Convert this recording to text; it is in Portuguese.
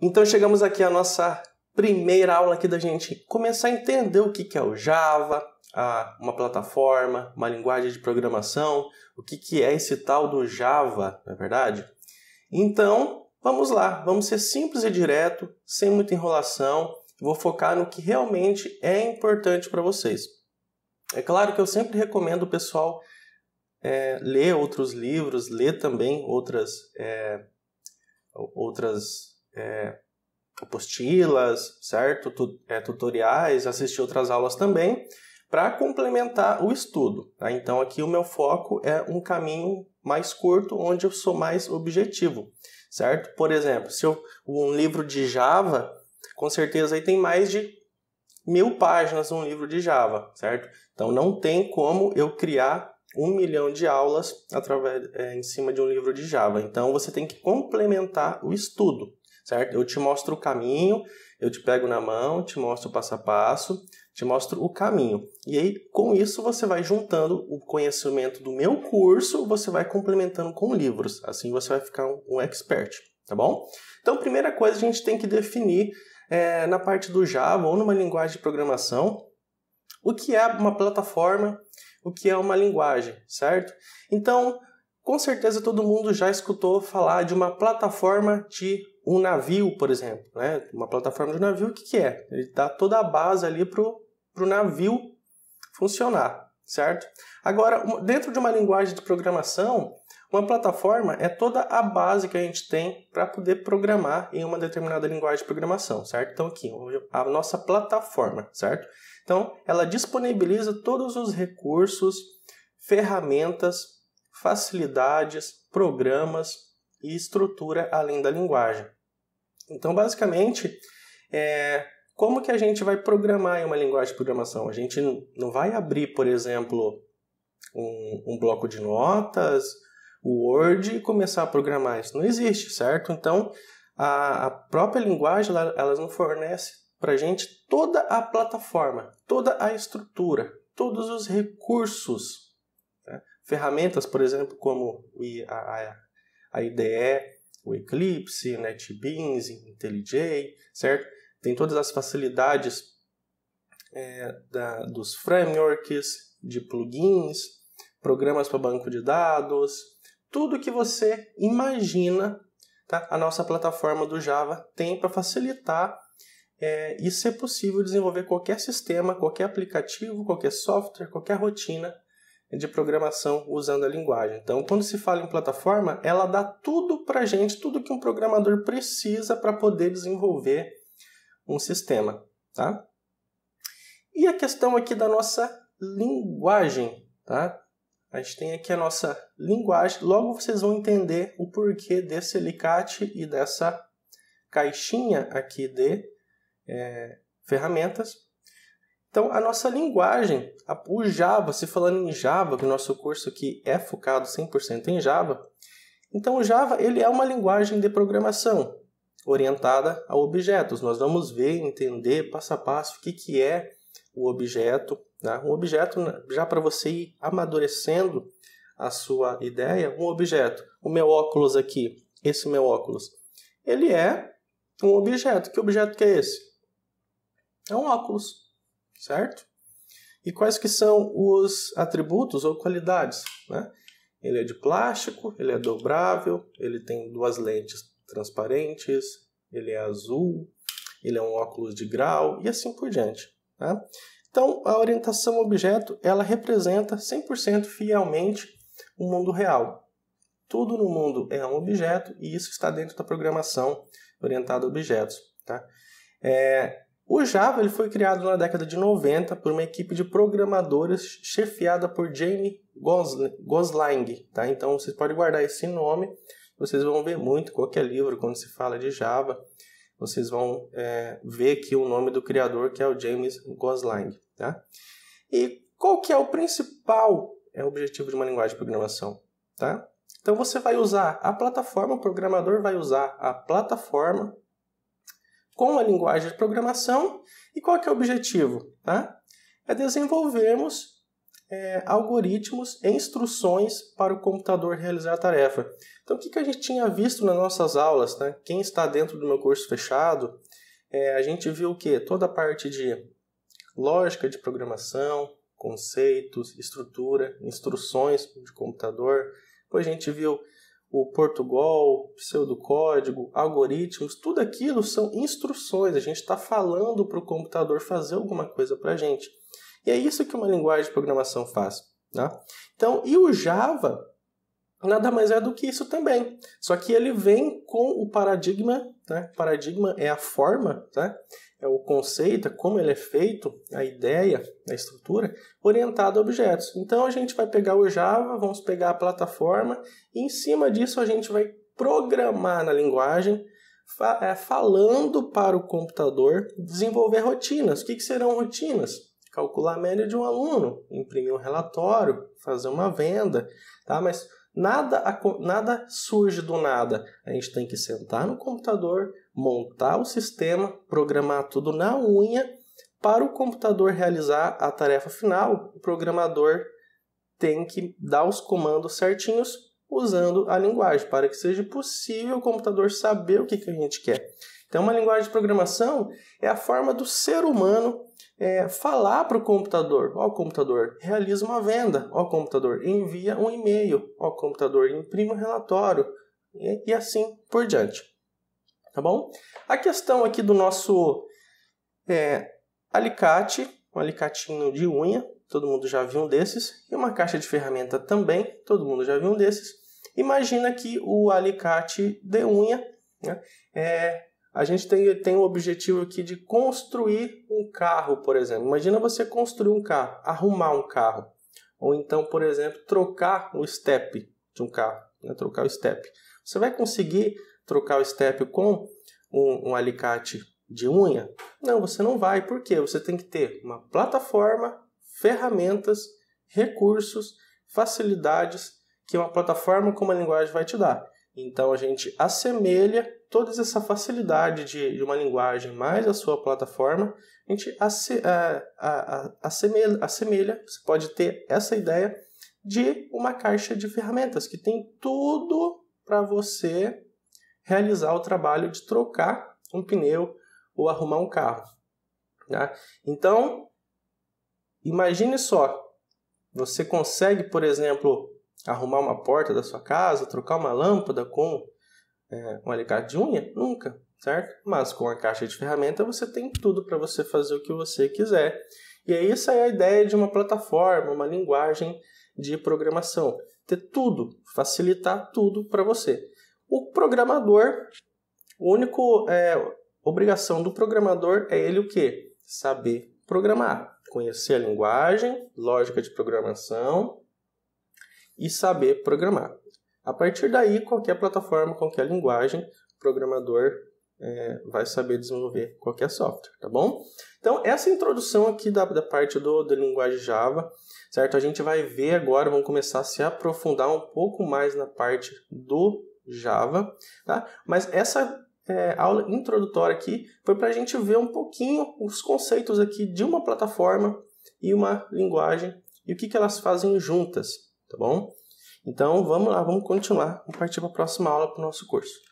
Então chegamos aqui à nossa primeira aula aqui da gente começar a entender o que é o Java, uma plataforma, uma linguagem de programação, o que é esse tal do Java, não é verdade? Então, vamos lá, vamos ser simples e direto, sem muita enrolação, vou focar no que realmente é importante para vocês. É claro que eu sempre recomendo o pessoal é, ler outros livros, ler também outras, é, outras é, apostilas, certo? Tu, é, tutoriais, assistir outras aulas também, para complementar o estudo. Tá? Então aqui o meu foco é um caminho mais curto, onde eu sou mais objetivo, certo? Por exemplo, se eu um livro de Java, com certeza aí tem mais de mil páginas um livro de Java, certo? Então não tem como eu criar um milhão de aulas através é, em cima de um livro de Java. Então você tem que complementar o estudo, certo? Eu te mostro o caminho, eu te pego na mão, te mostro o passo a passo, te mostro o caminho. E aí, com isso, você vai juntando o conhecimento do meu curso, você vai complementando com livros. Assim você vai ficar um, um expert, tá bom? Então, primeira coisa, a gente tem que definir é, na parte do Java ou numa linguagem de programação o que é uma plataforma, o que é uma linguagem, certo? Então, com certeza todo mundo já escutou falar de uma plataforma de um navio, por exemplo, né? uma plataforma de navio, o que, que é? Ele dá toda a base ali para o navio funcionar, certo? Agora, dentro de uma linguagem de programação, uma plataforma é toda a base que a gente tem para poder programar em uma determinada linguagem de programação, certo? Então, aqui, a nossa plataforma, certo? Então, ela disponibiliza todos os recursos, ferramentas, facilidades, programas e estrutura além da linguagem. Então, basicamente, é, como que a gente vai programar em uma linguagem de programação? A gente não vai abrir, por exemplo, um, um bloco de notas, o Word e começar a programar. Isso não existe, certo? Então, a, a própria linguagem, ela, ela não fornece para a gente toda a plataforma, toda a estrutura, todos os recursos. Né? Ferramentas, por exemplo, como a, a, a IDE, o Eclipse, NetBeans, IntelliJ, certo? Tem todas as facilidades é, da, dos frameworks, de plugins, programas para banco de dados, tudo que você imagina, tá? a nossa plataforma do Java tem para facilitar é, e ser possível desenvolver qualquer sistema, qualquer aplicativo, qualquer software, qualquer rotina de programação usando a linguagem. Então, quando se fala em plataforma, ela dá tudo para a gente, tudo que um programador precisa para poder desenvolver um sistema, tá? E a questão aqui da nossa linguagem, tá? A gente tem aqui a nossa linguagem. Logo vocês vão entender o porquê desse alicate e dessa caixinha aqui de é, ferramentas. Então, a nossa linguagem, o Java, se falando em Java, que o nosso curso aqui é focado 100% em Java, então o Java ele é uma linguagem de programação orientada a objetos. Nós vamos ver, entender passo a passo o que, que é o objeto. Né? Um objeto, né, já para você ir amadurecendo a sua ideia, um objeto. O meu óculos aqui, esse meu óculos, ele é um objeto. Que objeto que é esse? É um óculos certo? E quais que são os atributos ou qualidades, né? Ele é de plástico, ele é dobrável, ele tem duas lentes transparentes, ele é azul, ele é um óculos de grau e assim por diante. Tá? Então, a orientação objeto, ela representa 100% fielmente o mundo real. Tudo no mundo é um objeto e isso está dentro da programação orientada a objetos. Tá? É, o Java ele foi criado na década de 90 por uma equipe de programadores chefiada por Jamie Gosling. Tá? Então vocês podem guardar esse nome, vocês vão ver muito qualquer é livro quando se fala de Java. Vocês vão é, ver aqui o nome do criador, que é o James Gosling. Tá? E qual que é o principal é, objetivo de uma linguagem de programação? Tá? Então você vai usar a plataforma, o programador vai usar a plataforma com a linguagem de programação. E qual que é o objetivo? Tá? É desenvolvermos é, algoritmos e instruções para o computador realizar a tarefa. Então, o que, que a gente tinha visto nas nossas aulas? Tá? Quem está dentro do meu curso fechado, é, a gente viu o quê? Toda a parte de lógica de programação, conceitos, estrutura, instruções de computador. Depois a gente viu o Portugal, pseudocódigo, algoritmos, tudo aquilo são instruções. A gente está falando para o computador fazer alguma coisa para a gente. E é isso que uma linguagem de programação faz. Né? Então, e o Java nada mais é do que isso também. Só que ele vem com o paradigma, né? paradigma é a forma, né? é o conceito, é como ele é feito, a ideia, a estrutura, orientado a objetos. Então a gente vai pegar o Java, vamos pegar a plataforma, e em cima disso a gente vai programar na linguagem, é, falando para o computador desenvolver rotinas. O que, que serão rotinas? Calcular a média de um aluno, imprimir um relatório, fazer uma venda, tá? Mas nada, nada surge do nada. A gente tem que sentar no computador, montar o sistema, programar tudo na unha, para o computador realizar a tarefa final, o programador tem que dar os comandos certinhos usando a linguagem, para que seja possível o computador saber o que, que a gente quer. Então, uma linguagem de programação é a forma do ser humano é, falar para o computador: ó, oh, computador, realiza uma venda, ó, oh, computador, envia um e-mail, ó, oh, computador, imprime um relatório, e, e assim por diante tá bom? A questão aqui do nosso é, alicate, um alicatinho de unha, todo mundo já viu um desses, e uma caixa de ferramenta também, todo mundo já viu um desses. Imagina que o alicate de unha, né, é, a gente tem, tem o objetivo aqui de construir um carro, por exemplo. Imagina você construir um carro, arrumar um carro. Ou então, por exemplo, trocar o step de um carro, né, trocar o step. Você vai conseguir trocar o step com um, um alicate de unha? Não, você não vai. Por quê? Você tem que ter uma plataforma, ferramentas, recursos, facilidades que uma plataforma como a linguagem vai te dar. Então a gente assemelha toda essa facilidade de, de uma linguagem mais a sua plataforma, a gente asse, a, a, a, assemelha, assemelha, você pode ter essa ideia de uma caixa de ferramentas que tem tudo para você realizar o trabalho de trocar um pneu ou arrumar um carro. Né? Então, imagine só, você consegue, por exemplo, arrumar uma porta da sua casa, trocar uma lâmpada com é, um alicate de unha? Nunca, certo? Mas com a caixa de ferramenta você tem tudo para você fazer o que você quiser. E é isso aí a ideia de uma plataforma, uma linguagem de programação. Ter tudo, facilitar tudo para você. O programador, a única é, obrigação do programador é ele o quê? Saber programar, conhecer a linguagem, lógica de programação e saber programar. A partir daí, qualquer plataforma, qualquer linguagem, o programador é, vai saber desenvolver qualquer software, tá bom? Então, essa introdução aqui da, da parte do, da linguagem Java, certo? A gente vai ver agora, vamos começar a se aprofundar um pouco mais na parte do Java, tá? Mas essa é, aula introdutória aqui foi para a gente ver um pouquinho os conceitos aqui de uma plataforma e uma linguagem e o que, que elas fazem juntas, tá bom? Então vamos lá, vamos continuar, vamos partir para a próxima aula para o nosso curso.